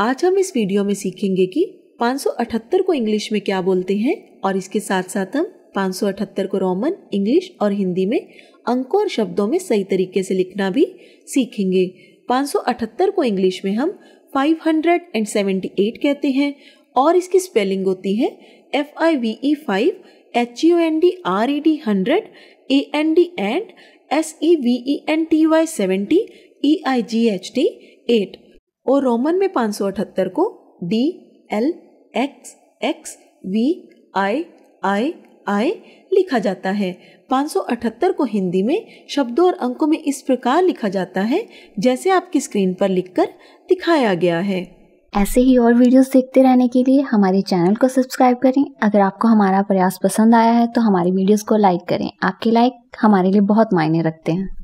आज हम इस वीडियो में सीखेंगे कि 578 को इंग्लिश में क्या बोलते हैं और इसके साथ साथ हम 578 को रोमन इंग्लिश और हिंदी में अंकों और शब्दों में सही तरीके से लिखना भी सीखेंगे 578 को इंग्लिश में हम 578 कहते हैं और इसकी स्पेलिंग होती है F I V E five H U N D R E D hundred A N D and S E V E N T Y seventy E I G H T eight और Roman में 578 को D L X X V I I I लिखा जाता है 578 को हिंदी में शब्दों और अंकों में इस प्रकार लिखा जाता है जैसे आपकी स्क्रीन पर लिखकर दिखाया गया है ऐसे ही और वीडियोस देखते रहने के लिए हमारे चैनल को सब्सक्राइब करें अगर आपको हमारा प्रयास पसंद आया है तो हमारी वीडियोस को लाइक करें आपके लाइक हमारे लिए बहुत मायने रखते हैं